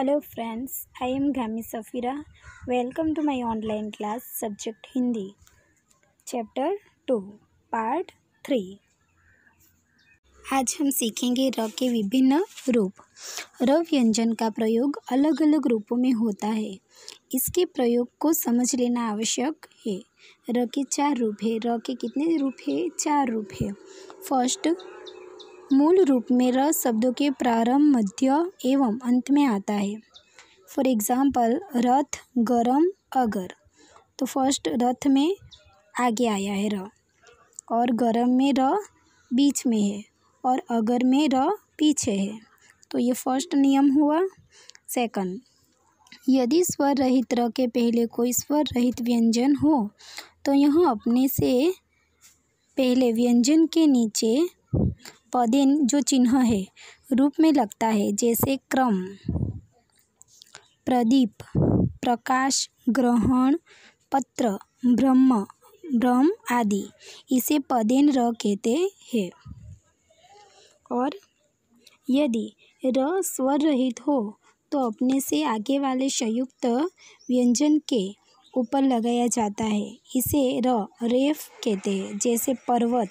hello friends I am Gami Safira welcome to my online class subject Hindi chapter two part three आज हम सीखेंगे र के विभिन्न रूप र व्यंजन का प्रयोग अलग अलग रूपों में होता है इसके प्रयोग को समझ लेना आवश्यक है र के चार रूप है र के कितने रूप है चार रूप है फर्स्ट मूल रूप में र शब्दों के प्रारंभ मध्य एवं अंत में आता है फॉर एग्ज़ाम्पल रथ गरम अगर तो फर्स्ट रथ में आगे आया है र और गरम में र बीच में है और अगर में र पीछे है तो ये फर्स्ट नियम हुआ सेकंड यदि स्वर रहित र के पहले कोई स्वर रहित व्यंजन हो तो यह अपने से पहले व्यंजन के नीचे पौधे जो चिन्ह है रूप में लगता है जैसे क्रम प्रदीप प्रकाश ग्रहण पत्र ब्रह्म ब्रह्म आदि इसे पदेन र कहते हैं और यदि र स्वर रहित हो तो अपने से आगे वाले संयुक्त व्यंजन के ऊपर लगाया जाता है इसे र रेफ कहते हैं जैसे पर्वत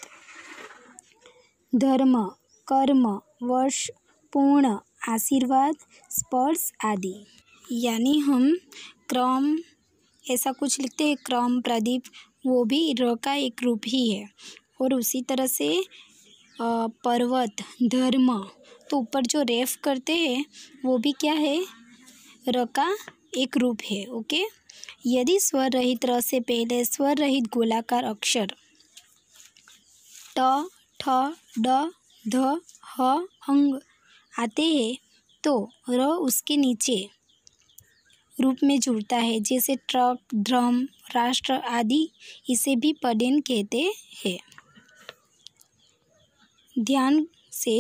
धर्म कर्म वर्ष पूर्ण आशीर्वाद स्पर्श आदि यानी हम क्रम ऐसा कुछ लिखते हैं क्रम प्रदीप वो भी र का एक रूप ही है और उसी तरह से पर्वत धर्म तो ऊपर जो रेफ करते हैं वो भी क्या है र का एक रूप है ओके यदि स्वर रहित र से पहले स्वर रहित गोलाकार अक्षर ट ठ ड ध ह हंग आते हैं तो र उसके नीचे रूप में जुड़ता है जैसे ट्रक ड्रम राष्ट्र आदि इसे भी पडेन कहते हैं ध्यान से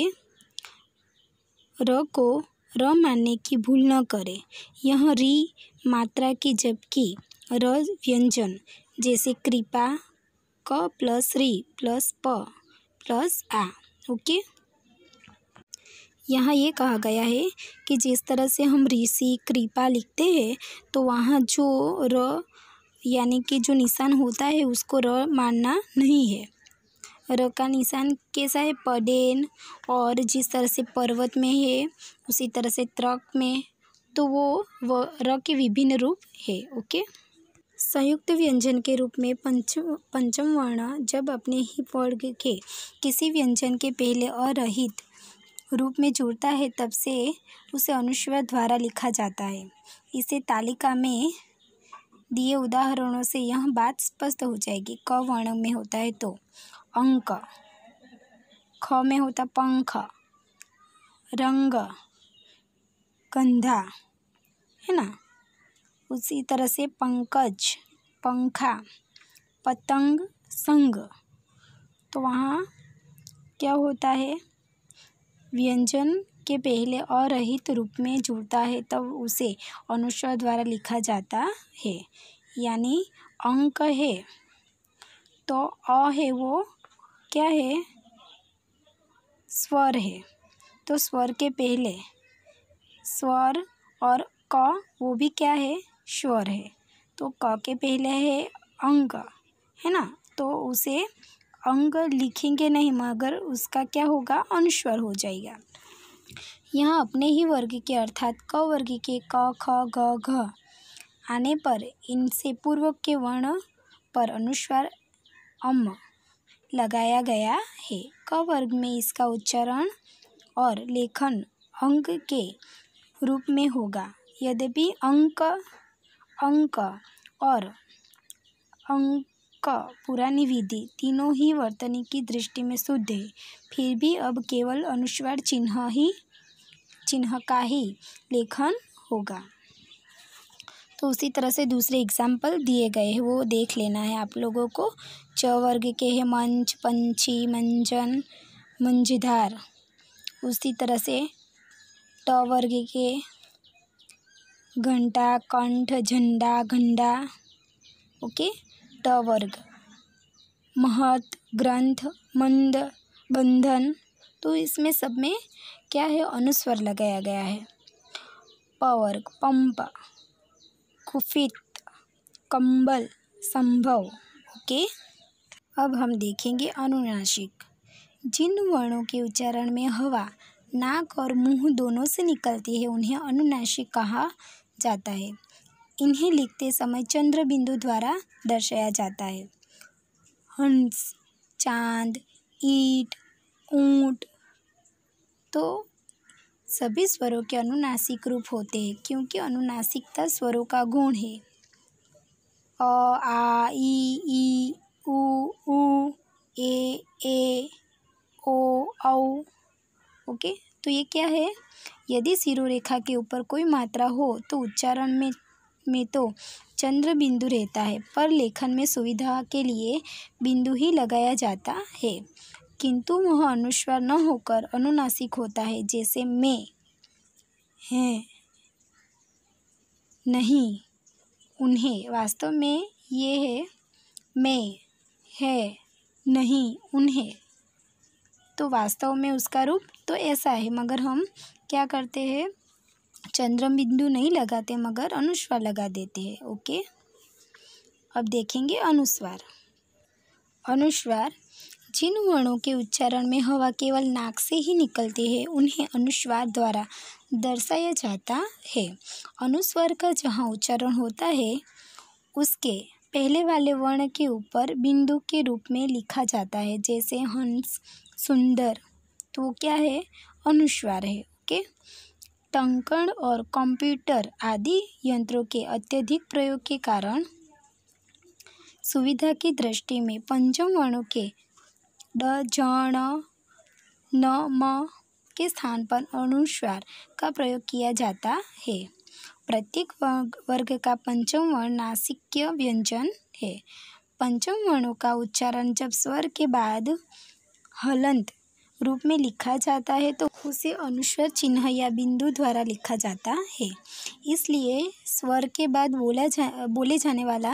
र को र मानने की भूल न करें यह री मात्रा की जबकि र व्यंजन जैसे कृपा क प्लस री प्लस प प्लस आ ओके यहाँ ये कहा गया है कि जिस तरह से हम ऋषि कृपा लिखते हैं तो वहाँ जो र यानी कि जो निशान होता है उसको र मानना नहीं है र का निशान कैसा है पडेन और जिस तरह से पर्वत में है उसी तरह से त्रक में तो वो व र के विभिन्न रूप है ओके संयुक्त व्यंजन के रूप में पंचम पंचम वर्ण जब अपने ही वर्ग के किसी व्यंजन के पहले अरहित रूप में जुड़ता है तब से उसे अनुस्वर द्वारा लिखा जाता है इसे तालिका में दिए उदाहरणों से यह बात स्पष्ट हो जाएगी क वर्ण में होता है तो अंक ख में होता पंख रंग कंधा है ना उसी तरह से पंकज पंखा पतंग संग तो वहाँ क्या होता है व्यंजन के पहले अरहित रूप में जुड़ता है तब उसे अनुस्वर द्वारा लिखा जाता है यानी अंक है तो अ है वो क्या है स्वर है तो स्वर के पहले स्वर और क वो भी क्या है स्वर है तो क के पहले है अंग है ना तो उसे अंग लिखेंगे नहीं मगर उसका क्या होगा अनुस्वर हो जाएगा यहाँ अपने ही वर्ग के अर्थात क वर्ग के क ख ग घ आने पर इनसे पूर्व के वर्ण पर अनुस्वर अम लगाया गया है क वर्ग में इसका उच्चारण और लेखन अंक के रूप में होगा यद्यपि अंक अंक और अंक पुरानी विधि तीनों ही वर्तनी की दृष्टि में शुद्ध है फिर भी अब केवल अनुस्वार चिन्ह ही चिन्ह का ही लेखन होगा तो उसी तरह से दूसरे एग्जाम्पल दिए गए हैं वो देख लेना है आप लोगों को च वर्ग के हैं मंच पंची मंजन मंझधार उसी तरह से ट वर्ग के घंटा कंठ झंडा घंडा ओके ट वर्ग महत ग्रंथ मंद बंधन तो इसमें सब में क्या है अनुस्वर लगाया गया है पवर्ग पंप कुफित कंबल संभव ओके अब हम देखेंगे अनुनासिक जिन वर्णों के उच्चारण में हवा नाक और मुंह दोनों से निकलती है उन्हें अनुनासिक कहा जाता है इन्हें लिखते समय चंद्र बिंदु द्वारा दर्शाया जाता है हंस चाँद ईट ऊट तो सभी स्वरों के अनुनासिक रूप होते हैं क्योंकि अनुनासिकता स्वरों का गुण है अ आ ई ई उ ऊ ए ए ओ औ ओके तो ये क्या है यदि सिरोरेखा के ऊपर कोई मात्रा हो तो उच्चारण में में तो चंद्र बिंदु रहता है पर लेखन में सुविधा के लिए बिंदु ही लगाया जाता है किंतु वह अनुस्वर न होकर अनुनासिक होता है जैसे मैं हैं नहीं उन्हें वास्तव में ये है मैं है नहीं उन्हें तो वास्तव में उसका रूप तो ऐसा है मगर हम क्या करते हैं चंद्रम बिंदु नहीं लगाते मगर अनुस्वार लगा देते हैं ओके अब देखेंगे अनुस्वार अनुस्वार जिन वर्णों के उच्चारण में हवा केवल नाक से ही निकलती है उन्हें अनुस्वार द्वारा दर्शाया जाता है अनुस्वर का जहाँ उच्चारण होता है उसके पहले वाले वर्ण के ऊपर बिंदु के रूप में लिखा जाता है जैसे हंस सुंदर तो क्या है अनुस्वार है ओके टंकण और कंप्यूटर आदि यंत्रों के अत्यधिक प्रयोग के कारण सुविधा की दृष्टि में पंचम वर्णों के ड जण न म के स्थान पर अनुस्वार का प्रयोग किया जाता है प्रत्येक वर्ग वर्ग का पंचम वर्ण नासिक्य व्यंजन है पंचम वर्णों का उच्चारण जब स्वर के बाद हलंत रूप में लिखा जाता है तो उसे अनुस्वर चिन्ह या बिंदु द्वारा लिखा जाता है इसलिए स्वर के बाद बोला जा बोले जाने वाला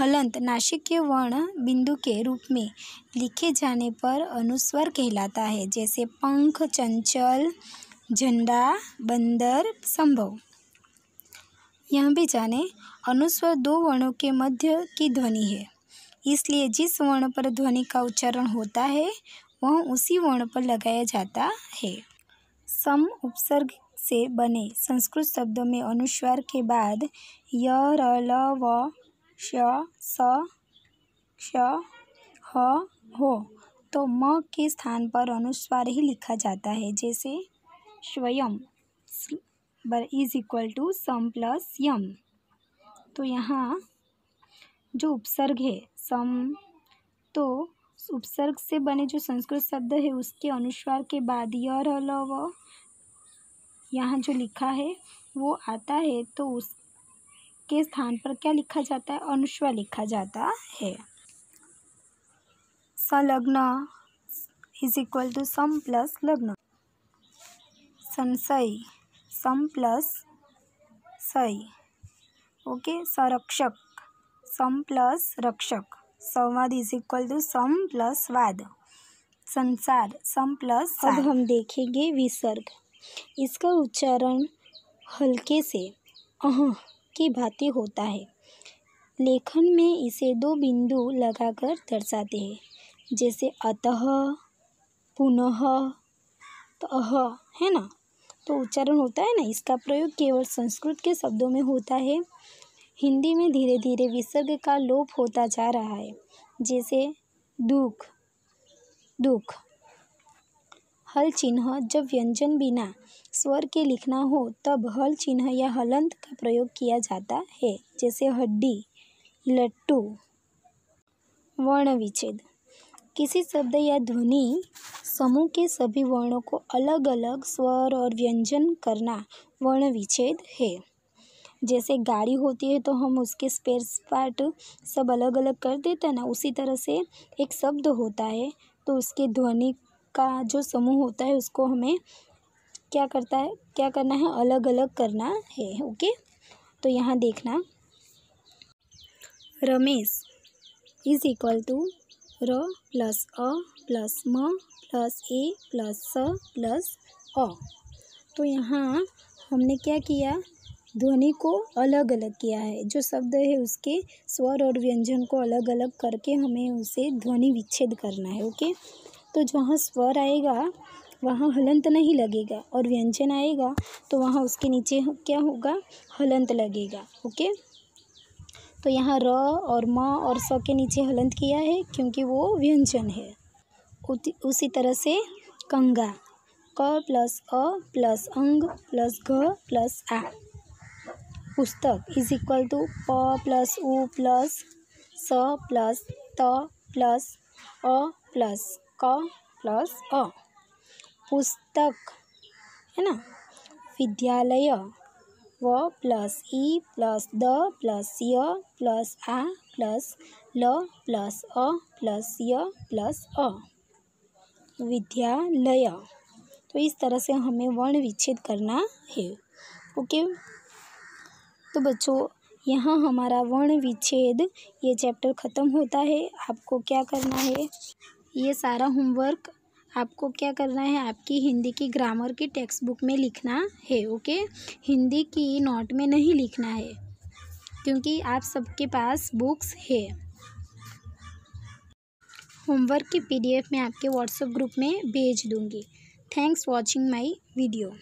हलंत नाशिक के वर्ण बिंदु के रूप में लिखे जाने पर अनुस्वर कहलाता है जैसे पंख चंचल झंडा बंदर संभव यह भी जाने अनुस्वर दो वर्णों के मध्य की ध्वनि है इसलिए जिस वर्ण पर ध्वनि का उच्चारण होता है वह उसी वर्ण पर लगाया जाता है सम उपसर्ग से बने संस्कृत शब्दों में अनुस्वार के बाद य र ल व श स ह हो तो म के स्थान पर अनुस्वार ही लिखा जाता है जैसे स्वयं इज इक्वल टू सम प्लस यम तो यहाँ जो उपसर्ग है सम तो उपसर्ग से बने जो संस्कृत शब्द है उसके अनुस्वार के बाद अल व यहाँ जो लिखा है वो आता है तो उसके स्थान पर क्या लिखा जाता है अनुस्वार लिखा जाता है संलग्न इज इक्वल टू सम प्लस लग्न संशय सम प्लस सई ओके संरक्षक सम प्लस रक्षक संवाद इज इक्वल टू सम प्लस वाद संसार सम प्लस अब हम देखेंगे विसर्ग इसका उच्चारण हल्के से अह की भांति होता है लेखन में इसे दो बिंदु लगाकर दर्शाते हैं जैसे अतः पुनः तो अह है ना तो उच्चारण होता है ना इसका प्रयोग केवल संस्कृत के शब्दों में होता है हिंदी में धीरे धीरे विसर्ग का लोप होता जा रहा है जैसे दुख दुख हल चिन्ह जब व्यंजन बिना स्वर के लिखना हो तब हल चिन्ह या हलंत का प्रयोग किया जाता है जैसे हड्डी लट्टू वर्ण विच्छेद किसी शब्द या ध्वनि समूह के सभी वर्णों को अलग अलग स्वर और व्यंजन करना वर्ण विच्छेद है जैसे गाड़ी होती है तो हम उसके स्पेयर्स पार्ट सब अलग अलग कर देते हैं ना उसी तरह से एक शब्द होता है तो उसके ध्वनि का जो समूह होता है उसको हमें क्या करता है क्या करना है अलग अलग करना है ओके तो यहाँ देखना रमेश इज इक्वल टू र प्लस अ प्लस म प्लस ए प्लस स प्लस अ तो यहाँ हमने क्या किया ध्वनि को अलग अलग किया है जो शब्द है उसके स्वर और व्यंजन को अलग अलग करके हमें उसे ध्वनि विच्छेद करना है ओके तो जहाँ स्वर आएगा वहाँ हलंत नहीं लगेगा और व्यंजन आएगा तो वहाँ उसके नीचे क्या होगा हलंत लगेगा ओके तो यहाँ र और म और स के नीचे हलंत किया है क्योंकि वो व्यंजन है उसी तरह से कंगा क प्लस अ प्लस अंग प्लस घ प्लस आ पुस्तक इज इक्वल टू प प्लस उ प्लस स प्लस त प्लस अ प्लस क प्लस अ पुस्तक है ना विद्यालय व प्लस ई प्लस द प्लस य प्लस आ प्लस ल प्लस अ प्लस य प्लस अ विद्यालय तो इस तरह से हमें वर्ण विच्छेद करना है ओके तो बच्चों यहाँ हमारा वर्ण विच्छेद ये चैप्टर ख़त्म होता है आपको क्या करना है ये सारा होमवर्क आपको क्या करना है आपकी हिंदी की ग्रामर की टेक्स्ट बुक में लिखना है ओके हिंदी की नोट में नहीं लिखना है क्योंकि आप सबके पास बुक्स है होमवर्क की पीडीएफ मैं आपके व्हाट्सएप ग्रुप में भेज दूँगी थैंक्स वॉचिंग माई वीडियो